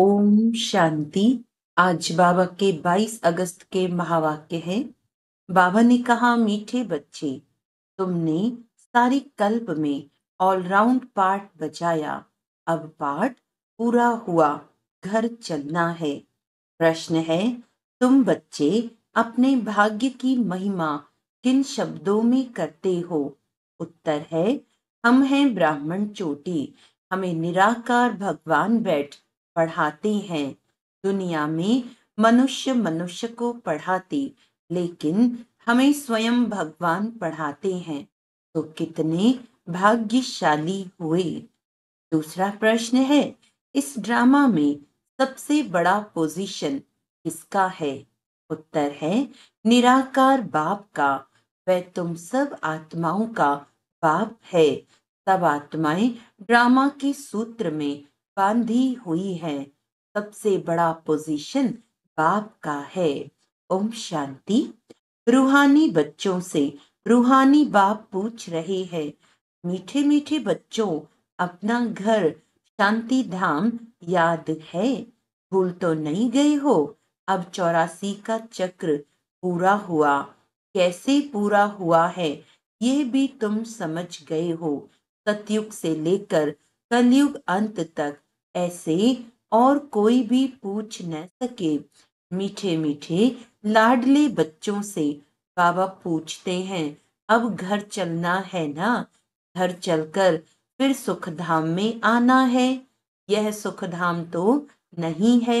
ओम शांति आज बाबा के 22 अगस्त के महावाक्य है बाबा ने कहा मीठे बच्चे तुमने सारी कल्प में ऑलराउंड पार्ट बजाया अब पाठ पूरा हुआ घर चलना है प्रश्न है तुम बच्चे अपने भाग्य की महिमा किन शब्दों में करते हो उत्तर है हम हैं ब्राह्मण चोटी हमें निराकार भगवान बैठ पढ़ाते हैं दुनिया में मनुष्य मनुष्य को पढ़ाते लेकिन हमें स्वयं भगवान पढ़ाते हैं तो कितने भाग्यशाली हुए दूसरा प्रश्न है इस ड्रामा में सबसे बड़ा पोजीशन किसका है उत्तर है निराकार बाप का वह तुम सब आत्माओं का बाप है सब आत्माएं ड्रामा के सूत्र में बांधी हुई है सबसे बड़ा पोजीशन बाप का है ओम शांति रूहानी बच्चों से रूहानी बाप पूछ रहे हैं मीठे मीठे बच्चों अपना घर शांति धाम याद है भूल तो नहीं गए हो अब चौरासी का चक्र पूरा हुआ कैसे पूरा हुआ है ये भी तुम समझ गए हो सतयुग से लेकर कलयुग अंत तक ऐसे और कोई भी पूछ न सके मीठे मीठे लाडले बच्चों से बाबा पूछते हैं अब घर चलना है ना घर चलकर फिर सुखधाम में आना है यह सुखधाम तो नहीं है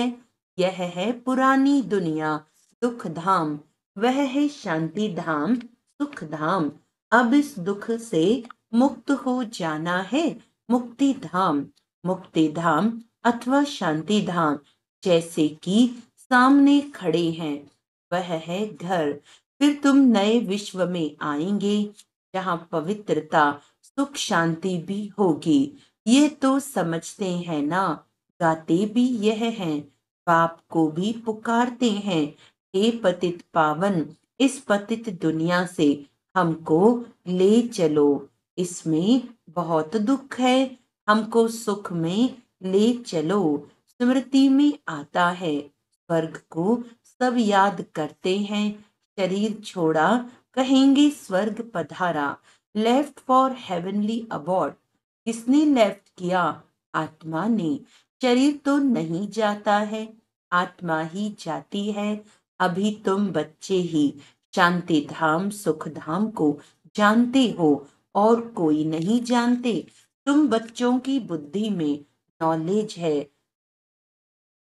यह है पुरानी दुनिया दुख धाम वह है शांति धाम सुख धाम अब इस दुख से मुक्त हो जाना है मुक्ति धाम मुक्ति धाम अथवा शांति धाम जैसे कि सामने खड़े हैं वह है घर फिर तुम नए विश्व में आएंगे जहाँ पवित्रता सुख शांति भी होगी ये तो समझते हैं ना गाते भी यह हैं बाप को भी पुकारते हैं हे पतित पावन इस पतित दुनिया से हमको ले चलो इसमें बहुत दुख है हमको सुख में ले चलो स्मृति में आता है स्वर्ग को सब याद करते हैं शरीर छोड़ा कहेंगे स्वर्ग पधारा लेफ्ट फॉर हेवनली अबॉर्ड किसने लेफ्ट किया आत्मा ने शरीर तो नहीं जाता है आत्मा ही जाती है अभी तुम बच्चे ही शांति धाम सुख धाम को जानते हो और कोई नहीं जानते तुम बच्चों की बुद्धि में नॉलेज है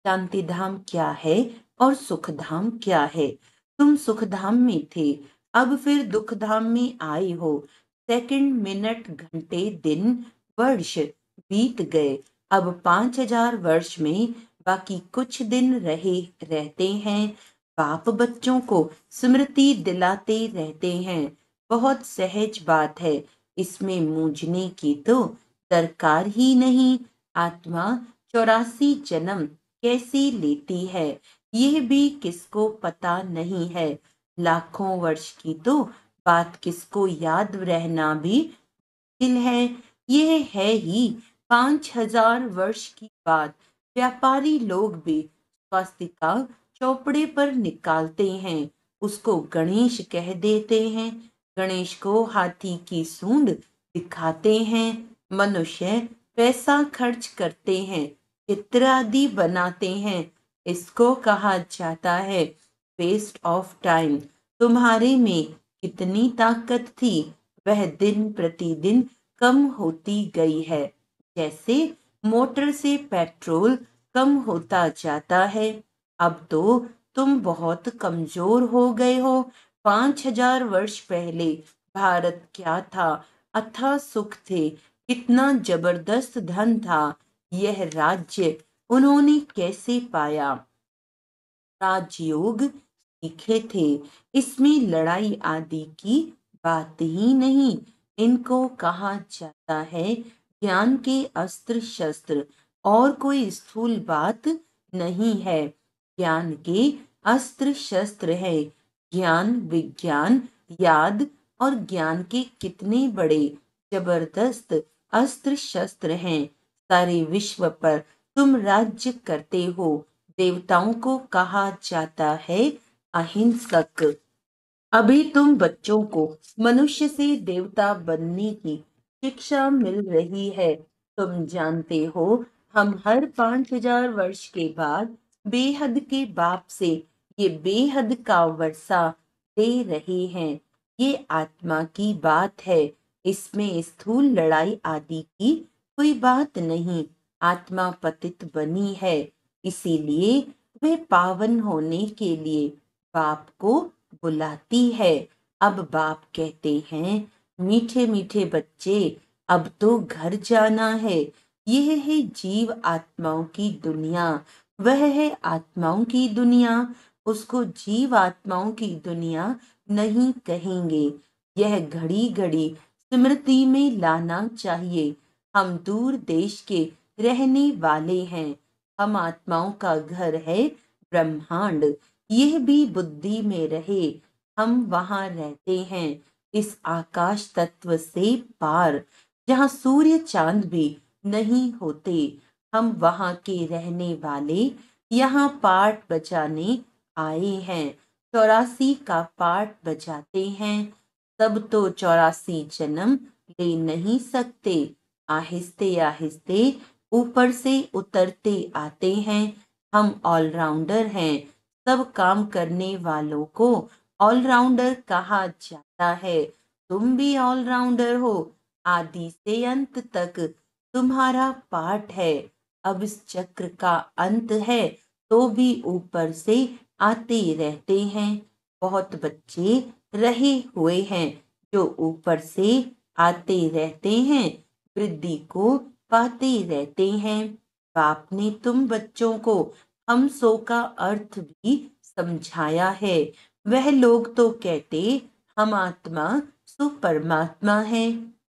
शांति धाम क्या है और सुख धाम क्या है तुम सुख धाम में थे अब फिर दुख धाम में आई हो सेकंड मिनट घंटे दिन वर्ष बीत गए अब पांच हजार वर्ष में बाकी कुछ दिन रहे रहते हैं बाप बच्चों को स्मृति दिलाते रहते हैं बहुत सहज बात है इसमें मूझने की तो दरकार ही नहीं आत्मा चौरासी जन्म कैसे लेती है यह भी किसको पता नहीं है लाखों वर्ष की तो बात किसको याद रहना भी मुश्किल है यह है ही पांच हजार वर्ष की बात व्यापारी लोग भी स्वास्तिका चौपड़े पर निकालते हैं उसको गणेश कह देते हैं गणेश को हाथी की सूंड दिखाते हैं मनुष्य पैसा खर्च करते हैं चित्र आदि बनाते हैं इसको कहा जाता है वेस्ट ऑफ टाइम तुम्हारे में कितनी ताकत थी वह दिन प्रतिदिन कम होती गई है जैसे मोटर से पेट्रोल कम होता जाता है अब तो तुम बहुत कमजोर हो गए हो पांच हजार वर्ष पहले भारत क्या था अथा सुख थे कितना जबरदस्त धन था यह राज्य उन्होंने कैसे पाया राजयोग सीखे थे इसमें लड़ाई आदि की बात ही नहीं इनको कहा जाता है ज्ञान के अस्त्र शस्त्र और कोई स्थूल बात नहीं है ज्ञान के अस्त्र शस्त्र है ज्ञान विज्ञान याद और ज्ञान के कितने बड़े जबरदस्त अस्त्र शस्त्र हैं सारे विश्व पर तुम राज्य करते हो देवताओं को कहा जाता है अहिंसक अभी तुम बच्चों को मनुष्य से देवता बनने की शिक्षा मिल रही है तुम जानते हो हम हर पांच हजार वर्ष के बाद बेहद के बाप से ये बेहद का वर्षा दे रहे हैं ये आत्मा की बात है इसमें स्थूल लड़ाई आदि की कोई बात नहीं आत्मा पतित बनी है इसीलिए वे पावन होने के लिए बाप को बुलाती है अब बाप कहते हैं मीठे मीठे बच्चे अब तो घर जाना है यह है जीव आत्माओं की दुनिया वह है आत्माओं की दुनिया उसको जीव आत्माओं की दुनिया नहीं कहेंगे यह घड़ी घड़ी स्मृति में लाना चाहिए हम दूर देश के रहने वाले हैं हम आत्माओं का घर है ब्रह्मांड यह भी बुद्धि में रहे हम वहाँ रहते हैं इस आकाश तत्व से पार जहाँ सूर्य चांद भी नहीं होते हम वहाँ के रहने वाले यहाँ पाठ बचाने आए हैं चौरासी का पाठ बजाते हैं तब तो चौरासी जन्म ले नहीं सकते आहिस्ते आहिस्ते ऊपर से उतरते आते हैं हम ऑलराउंडर हैं सब काम करने वालों को ऑलराउंडर कहा जाता है तुम भी ऑलराउंडर हो आदि से अंत तक तुम्हारा पाठ है अब इस चक्र का अंत है तो भी ऊपर से आते रहते हैं बहुत बच्चे रहे हुए हैं जो ऊपर से आते रहते हैं वृद्धि को पाते रहते हैं बाप ने तुम बच्चों को हम सो का अर्थ भी समझाया है वह लोग तो कहते हम आत्मा सो परमात्मा है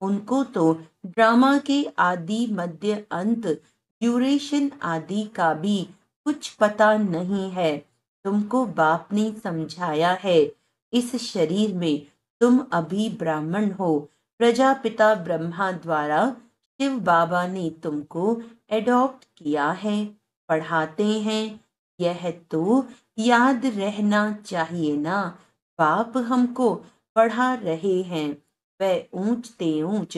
उनको तो ड्रामा के आदि मध्य अंत ड्यूरेशन आदि का भी कुछ पता नहीं है तुमको बाप ने समझाया है इस शरीर में तुम अभी ब्राह्मण हो प्रजापिता ब्रह्मा द्वारा शिव बाबा ने तुमको एडॉप्ट किया है पढ़ाते हैं यह तो याद रहना चाहिए ना बाप हमको पढ़ा रहे हैं वह ऊंच ते ऊंच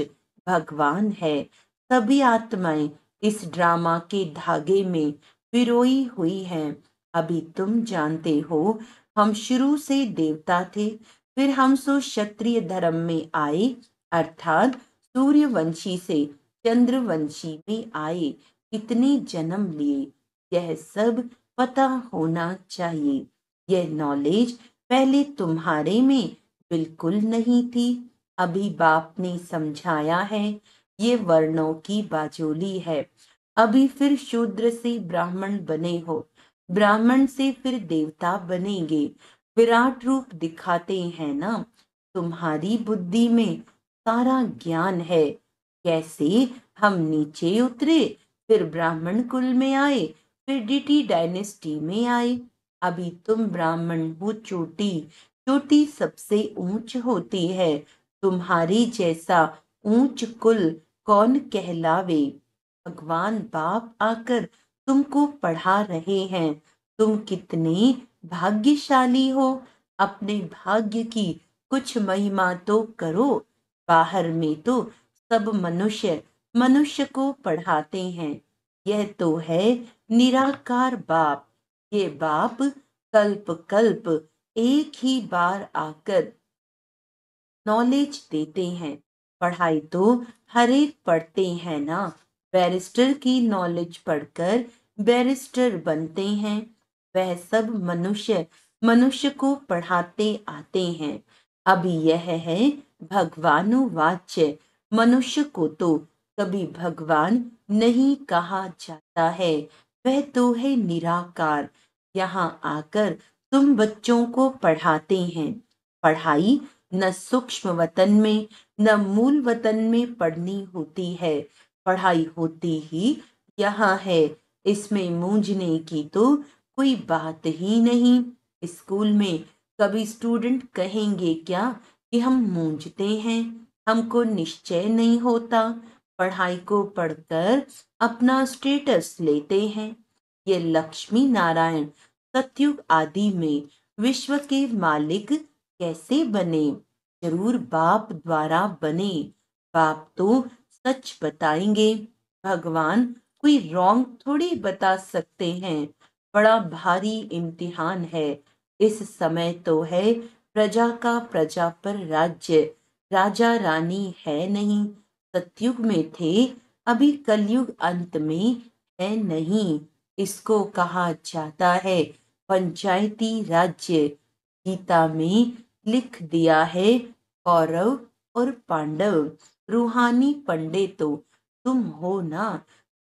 भगवान है सभी आत्माएं इस ड्रामा के धागे में पिरोई हुई हैं अभी तुम जानते हो हम शुरू से देवता थे फिर हम सो क्षत्रिय धर्म में आए अर्थात सूर्यवंशी से चंद्रवंशी में आए कितने जन्म लिए यह सब पता होना चाहिए यह नॉलेज पहले तुम्हारे में बिल्कुल नहीं थी अभी बाप ने समझाया है ये वर्णों की बाजोली है अभी फिर शूद्र से ब्राह्मण बने हो ब्राह्मण से फिर देवता बनेंगे विराट रूप दिखाते हैं ना तुम्हारी बुद्धि में सारा ज्ञान है कैसे हम नीचे उतरे फिर ब्राह्मण कुल में आए फिर डिटी डायनेस्टी में आए अभी तुम ब्राह्मण हो चोटी चोटी सबसे ऊंच होती है तुम्हारी जैसा ऊंच कुल कौन कहलावे भगवान बाप आकर तुमको पढ़ा रहे हैं तुम कितने भाग्यशाली हो अपने भाग्य की कुछ महिमा तो करो बाहर में तो सब मनुष्य मनुष्य को पढ़ाते हैं यह तो है निराकार बाप ये बाप कल्प कल्प एक ही बार आकर नॉलेज देते हैं पढ़ाई तो हरेक पढ़ते हैं ना बैरिस्टर की नॉलेज पढ़कर बैरिस्टर बनते हैं वह सब मनुष्य मनुष्य को पढ़ाते आते हैं अब यह है भगवानुवाच्य मनुष्य को तो कभी भगवान नहीं कहा जाता है वह तो है निराकार यहाँ आकर तुम बच्चों को पढ़ाते हैं पढ़ाई न सूक्ष्म वतन में न मूल वतन में पढ़नी होती है पढ़ाई होती ही यहाँ है इसमें मूंझने की तो कोई बात ही नहीं स्कूल में कभी स्टूडेंट कहेंगे क्या कि हम मूंझते हैं हमको निश्चय नहीं होता पढ़ाई को पढ़कर अपना स्टेटस लेते हैं ये लक्ष्मी नारायण सत्युग आदि में विश्व के मालिक कैसे बने जरूर बाप द्वारा बने बाप तो सच बताएंगे भगवान कोई रॉन्ग थोड़ी बता सकते हैं बड़ा भारी इम्तिहान है इस समय तो है प्रजा का प्रजा पर राज्य राजा रानी है नहीं सतयुग में थे अभी कलयुग अंत में है नहीं इसको कहा जाता है पंचायती राज्य गीता में लिख दिया है कौरव और पांडव रूहानी पंडे तो तुम हो ना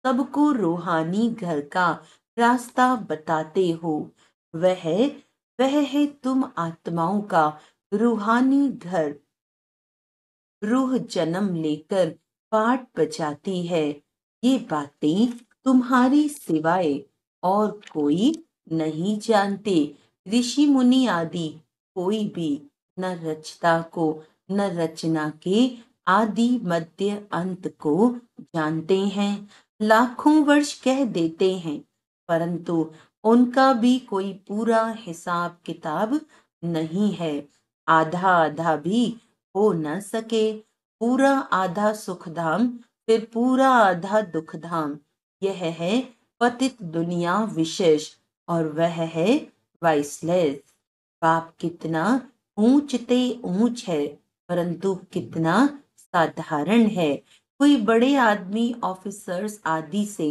सबको रूहानी घर का रास्ता बताते हो वह वह है तुम आत्माओं का रूहानी घर रूह जन्म लेकर पाठ बचाती है ये बातें तुम्हारे सिवाय और कोई नहीं जानते ऋषि मुनि आदि कोई भी न रचता को न रचना के आदि मध्य अंत को जानते हैं लाखों वर्ष कह देते हैं परंतु उनका भी कोई पूरा हिसाब किताब नहीं है आधा आधा भी हो न सके पूरा आधा सुखधाम फिर पूरा आधा दुखधाम यह है पतित दुनिया विशेष और वह है वाइसलेस बाप कितना ऊंचते ऊंच है परंतु कितना साधारण है कोई बड़े आदमी ऑफिसर्स आदि से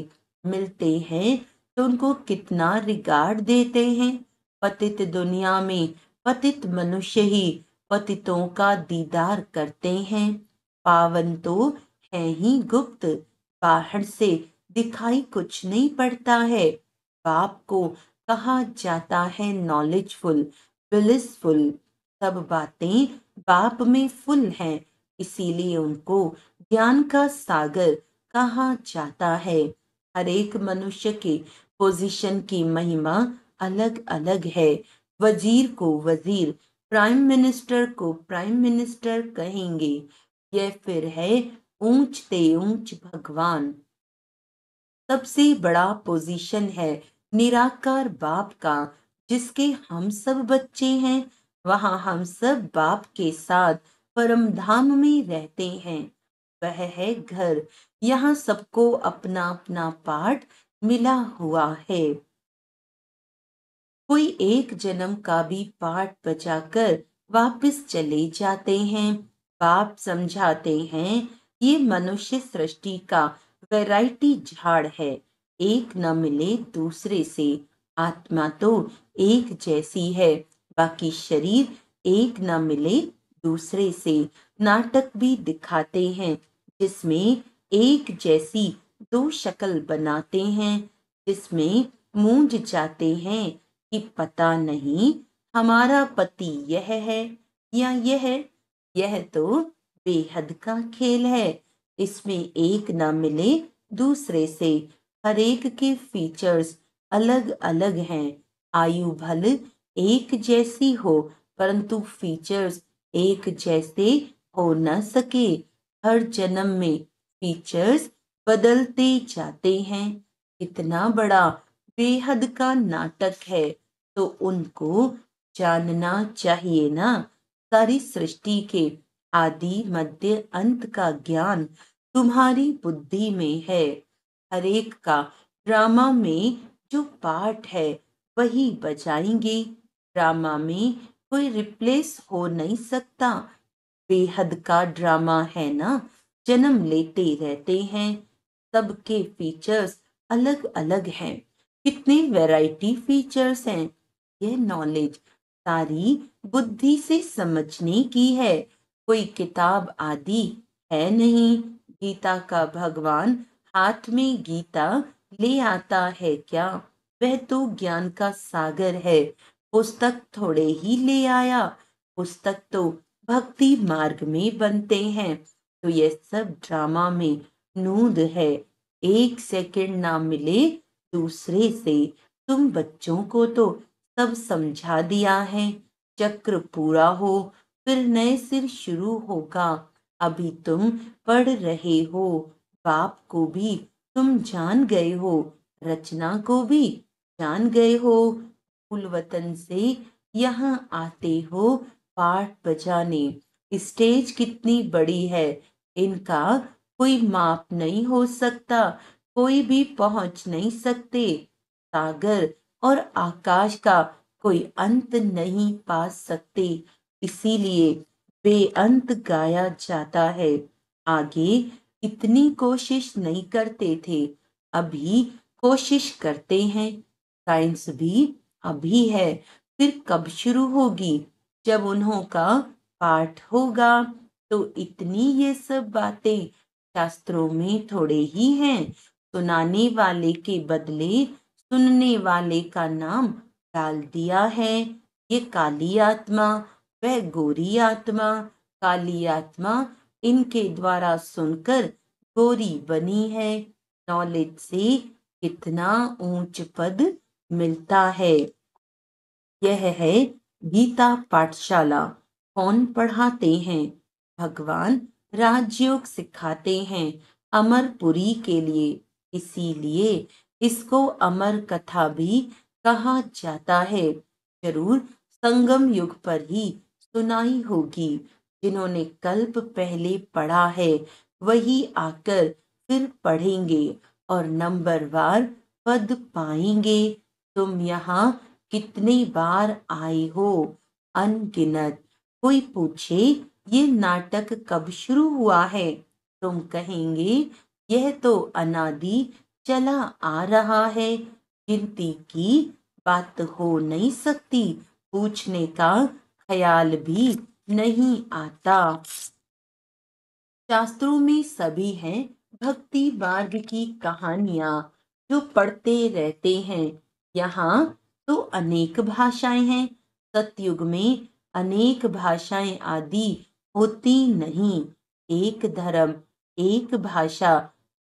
मिलते हैं तो उनको कितना रिगार्ड देते हैं पतित दुनिया में पतित मनुष्य ही पतितों का दीदार करते हैं पावन तो है ही गुप्त बाहर से दिखाई कुछ नहीं पड़ता है बाप को कहा जाता है नॉलेजफुल बिलिसफुल सब बातें बाप में फुल हैं इसीलिए उनको ज्ञान का सागर कहा जाता है हर एक मनुष्य के पोजीशन की महिमा अलग अलग है वजीर को वजीर प्राइम मिनिस्टर को प्राइम मिनिस्टर कहेंगे यह फिर है ऊंच ते ऊंच भगवान सबसे बड़ा पोजीशन है निराकार बाप का जिसके हम सब बच्चे हैं वहां हम सब बाप के साथ परम धाम में रहते हैं वह है घर यहाँ सबको अपना अपना पाठ मिला हुआ है कोई एक जन्म का भी पाठ बचाकर वापस चले जाते हैं बाप समझाते हैं ये मनुष्य सृष्टि का वैरायटी झाड़ है एक न मिले दूसरे से आत्मा तो एक जैसी है बाकी शरीर एक न मिले दूसरे से नाटक भी दिखाते हैं जिसमें एक जैसी दो शक्ल बनाते हैं जिसमें मूंज जाते हैं कि पता नहीं हमारा पति यह है या यह यह तो बेहद का खेल है इसमें एक ना मिले दूसरे से हरेक के फीचर्स अलग अलग हैं आयु भल एक जैसी हो परंतु फीचर्स एक जैसे हो न सके हर जन्म में फीचर्स बदलते जाते हैं इतना बड़ा बेहद का नाटक है तो उनको जानना चाहिए ना सारी सृष्टि के आदि मध्य अंत का ज्ञान तुम्हारी बुद्धि में है हरेक का ड्रामा में जो पाठ है वही बजाएंगे ड्रामा में कोई रिप्लेस हो नहीं सकता बेहद का ड्रामा है ना जन्म लेते रहते हैं सबके फीचर्स अलग अलग हैं कितने वैरायटी फीचर्स हैं यह नॉलेज सारी बुद्धि से समझने की है कोई किताब आदि है नहीं गीता का भगवान हाथ में गीता ले आता है क्या वह तो ज्ञान का सागर है पुस्तक थोड़े ही ले आया पुस्तक तो भक्ति मार्ग में बनते हैं तो ये सब ड्रामा में नूद है एक सेकंड ना मिले दूसरे से तुम बच्चों को तो सब समझा दिया है चक्र पूरा हो फिर नए सिर शुरू होगा अभी तुम पढ़ रहे हो बाप को भी तुम जान गए हो रचना को भी जान गए हो कुल वतन से यहाँ आते हो पाठ बजाने स्टेज कितनी बड़ी है इनका कोई माप नहीं हो सकता कोई भी पहुंच नहीं सकते सागर और आकाश का कोई अंत नहीं पा सकते इसीलिए बेअंत गाया जाता है आगे इतनी कोशिश नहीं करते थे अभी कोशिश करते हैं साइंस भी अभी है फिर कब शुरू होगी जब उन्हों का पाठ होगा तो इतनी ये सब बातें शास्त्रों में थोड़े ही हैं सुनाने वाले के बदले सुनने वाले का नाम डाल दिया है ये काली आत्मा वह गोरी आत्मा काली आत्मा इनके द्वारा सुनकर गोरी बनी है नॉलेज से कितना ऊंच पद मिलता है यह है गीता पाठशाला कौन पढ़ाते हैं भगवान राजयोग सिखाते हैं अमरपुरी के लिए इसीलिए इसको अमर कथा भी कहा जाता है जरूर संगम युग पर ही सुनाई होगी जिन्होंने कल्प पहले पढ़ा है वही आकर फिर पढ़ेंगे और नंबरवार पद पाएंगे तुम यहाँ कितनी बार आए हो अनगिनत कोई पूछे ये नाटक कब शुरू हुआ है तुम कहेंगे यह तो अनादि चला आ रहा है गिनती की बात हो नहीं सकती पूछने का ख्याल भी नहीं आता शास्त्रों में सभी हैं भक्ति मार्ग की कहानियां जो पढ़ते रहते हैं यहाँ तो अनेक भाषाएं हैं सतयुग में अनेक भाषाएं आदि होती नहीं एक धर्म एक भाषा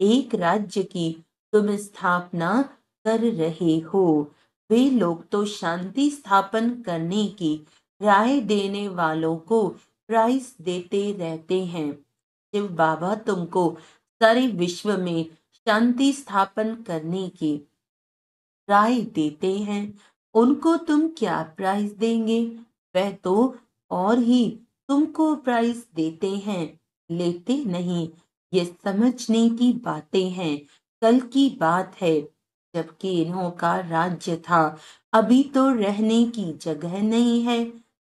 एक राज्य की तुम स्थापना कर रहे हो वे लोग तो शांति स्थापन करने की राय देने वालों को प्राइस देते रहते हैं शिव बाबा तुमको सारे विश्व में शांति स्थापन करने की राय देते हैं उनको तुम क्या प्राइस देंगे वह तो और ही तुमको प्राइस देते हैं लेते नहीं ये समझने की बातें हैं कल की बात है जबकि इन्हों का राज्य था अभी तो रहने की जगह नहीं है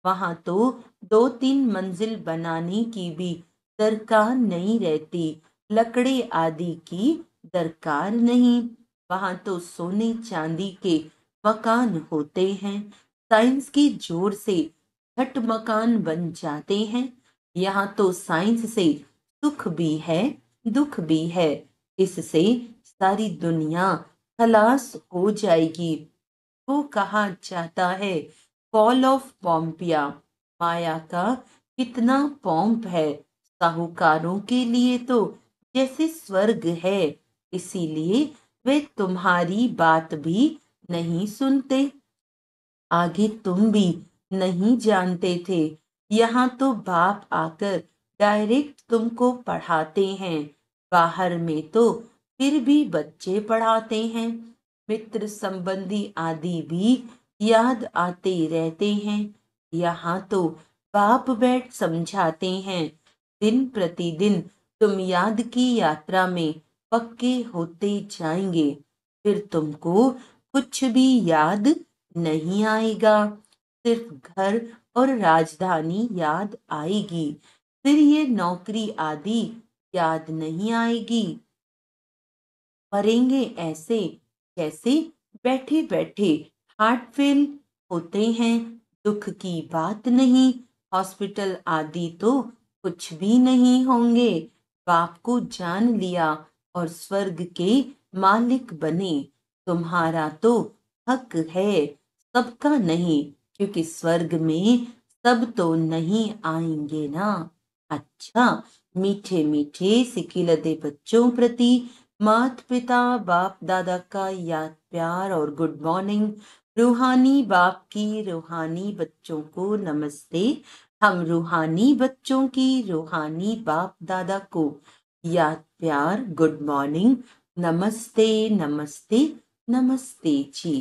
वहाँ तो दो तीन मंजिल बनाने की भी दरकार नहीं रहती लकड़े आदि की दरकार नहीं वहाँ तो सोने चांदी के मकान होते हैं साइंस की जोर से झट मकान बन जाते हैं यहाँ तो साइंस से सुख भी है दुख भी है इससे सारी दुनिया खलास हो जाएगी को कहा जाता है फॉल ऑफ पॉम्पिया माया का कितना पॉम्प है साहूकारों के लिए तो जैसे स्वर्ग है इसीलिए वे तुम्हारी बात भी नहीं सुनते आगे तुम भी नहीं जानते थे यहाँ तो बाप आकर डायरेक्ट तुमको पढ़ाते हैं बाहर में तो फिर भी बच्चे पढ़ाते हैं मित्र संबंधी आदि भी याद आते रहते हैं यहाँ तो बाप बैठ समझाते हैं दिन प्रतिदिन तुम याद की यात्रा में पक्के होते जाएंगे फिर तुमको कुछ भी याद नहीं आएगा सिर्फ घर और राजधानी याद आएगी फिर ये नौकरी आदि याद नहीं आएगी मरेंगे ऐसे जैसे बैठे बैठे हार्ट फेल होते हैं दुख की बात नहीं हॉस्पिटल आदि तो कुछ भी नहीं होंगे बाप को जान लिया और स्वर्ग के मालिक बने तुम्हारा तो हक है सबका नहीं क्योंकि स्वर्ग में सब तो नहीं आएंगे ना अच्छा मीठे मीठे सिकीलते बच्चों प्रति मात पिता बाप दादा का याद प्यार और गुड मॉर्निंग रूहानी बाप की रूहानी बच्चों को नमस्ते हम रूहानी बच्चों की रूहानी बाप दादा को या प्यार गुड मॉर्निंग नमस्ते नमस्ते नमस्ते जी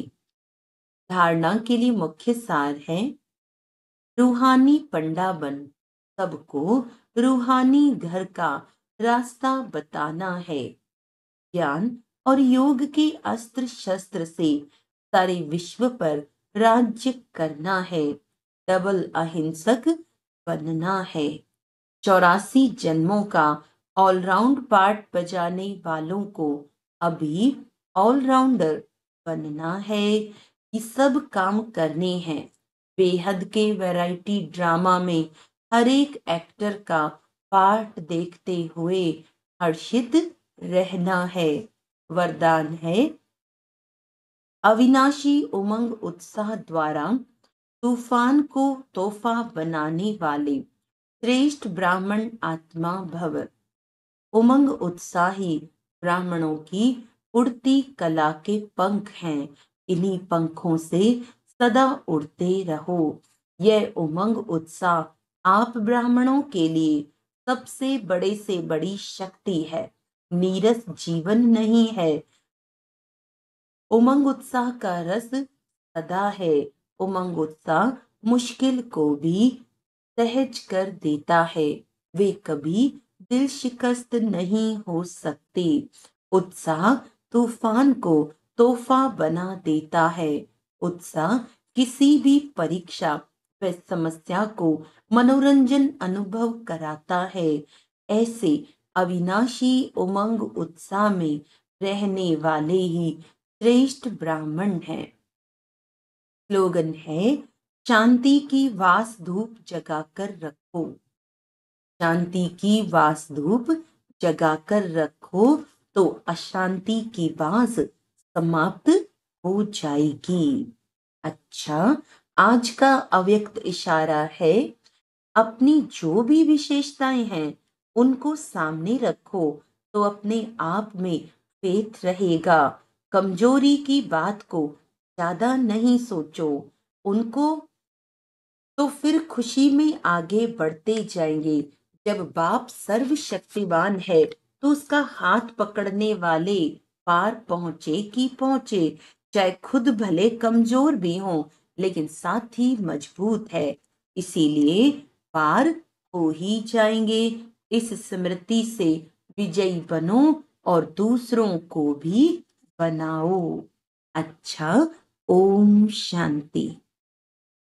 धारणा के लिए मुख्य सार है रूहानी पंडा बन सबको रूहानी घर का रास्ता बताना है ज्ञान और योग के अस्त्र शस्त्र से सारे विश्व पर राज्य करना है डबल अहिंसक बनना है चौरासी जन्मों का ऑलराउंड पार्ट बजाने वालों को अभी ऑलराउंडर बनना है कि सब काम करने हैं बेहद के वैरायटी ड्रामा में हर एक एक्टर का पार्ट देखते हुए हर्षित रहना है वरदान है अविनाशी उमंग उत्साह द्वारा तूफान को तोहफा बनाने वाले श्रेष्ठ ब्राह्मण आत्मा भव उमंग उत्साही ब्राह्मणों की उड़ती कला के पंख हैं इन्हीं पंखों से सदा उड़ते रहो यह उमंग उत्साह आप ब्राह्मणों के लिए सबसे बड़े से बड़ी शक्ति है नीरस जीवन नहीं है उमंग उत्साह का रस सदा है उमंग उत्साह मुश्किल को भी सहज कर देता है वे कभी दिल शिकस्त नहीं हो सकती उत्साह तूफान को तोहफा बना देता है उत्साह किसी भी परीक्षा व समस्या को मनोरंजन अनुभव कराता है ऐसे अविनाशी उमंग उत्साह में रहने वाले ही श्रेष्ठ ब्राह्मण है स्लोगन है शांति की वास धूप जगाकर रखो शांति की वास धूप जगा कर रखो तो अशांति की वास समाप्त हो जाएगी अच्छा आज का अव्यक्त इशारा है अपनी जो भी विशेषताएं हैं उनको सामने रखो तो अपने आप में फेथ रहेगा कमजोरी की बात को ज्यादा नहीं सोचो उनको तो फिर खुशी में आगे बढ़ते जाएंगे जब बाप सर्वशक्तिवान है तो उसका हाथ पकड़ने वाले पार पहुंचे की पहुंचे चाहे खुद भले कमजोर भी हो लेकिन साथ ही मजबूत है इसीलिए पार हो ही जाएंगे इस स्मृति से विजयी बनो और दूसरों को भी बनाओ अच्छा ओम शांति